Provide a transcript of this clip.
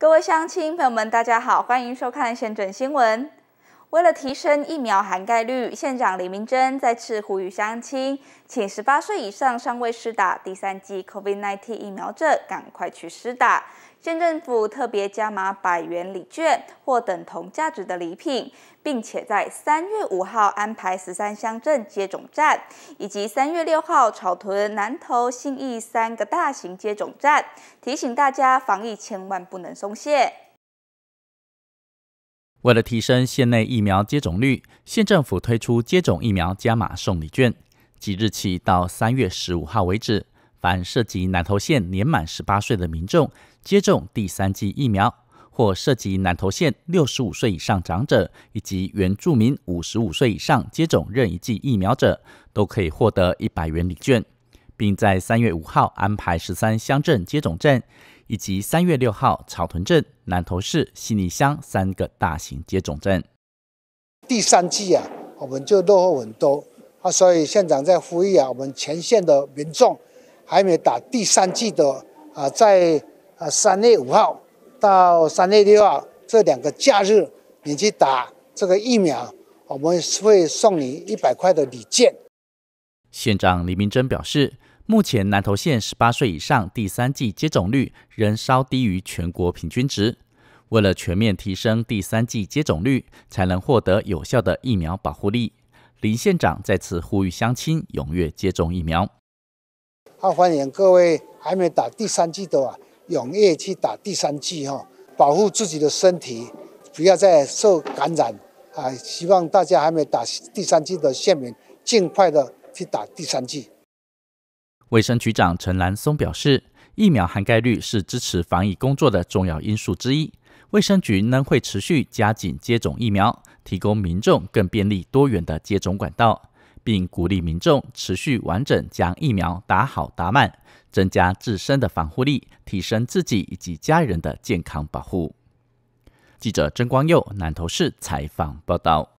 各位乡亲朋友们，大家好，欢迎收看《先准新闻》。为了提升疫苗含盖率，县长李明珍再次呼吁乡亲，请十八岁以上尚未施打第三剂 COVID-19 疫苗者赶快去施打。县政府特别加码百元礼券或等同价值的礼品，并且在三月五号安排十三乡镇接种站，以及三月六号草屯、南投、信义三个大型接种站，提醒大家防疫千万不能松懈。为了提升县内疫苗接种率，县政府推出接种疫苗加码送礼券，即日起到三月十五号为止，凡涉及南投县年满十八岁的民众接种第三剂疫苗，或涉及南投县六十五岁以上长者以及原住民五十五岁以上接种任意剂疫苗者，都可以获得一百元礼券。并在三月五号安排十三乡镇接种证，以及三月六号草屯镇、南投市、悉尼乡三个大型接种证。第三季啊，我们就落后很多啊，所以县长在呼吁啊，我们全县的民众还没打第三季的啊，在啊三月五号到三月六号这两个假日，你去打这个疫苗，我们会送你一百块的礼券。县长李明珍表示，目前南投县十八岁以上第三季接种率仍稍低于全国平均值。为了全面提升第三季接种率，才能获得有效的疫苗保护力。林县长再次呼吁乡亲踊跃接种疫苗。好，欢迎各位还没打第三季的啊，踊跃去打第三季哈，保护自己的身体，不要再受感染啊！希望大家还没打第三季的县民，尽快的。去打第三剂。卫生局长陈兰松表示，疫苗含盖率是支持防疫工作的重要因素之一。卫生局呢会持续加紧接种疫苗，提供民众更便利多元的接种管道，并鼓励民众持续完整将疫苗打好打满，增加自身的防护力，提升自己以及家人的健康保护。记者曾光佑南投市采访报道。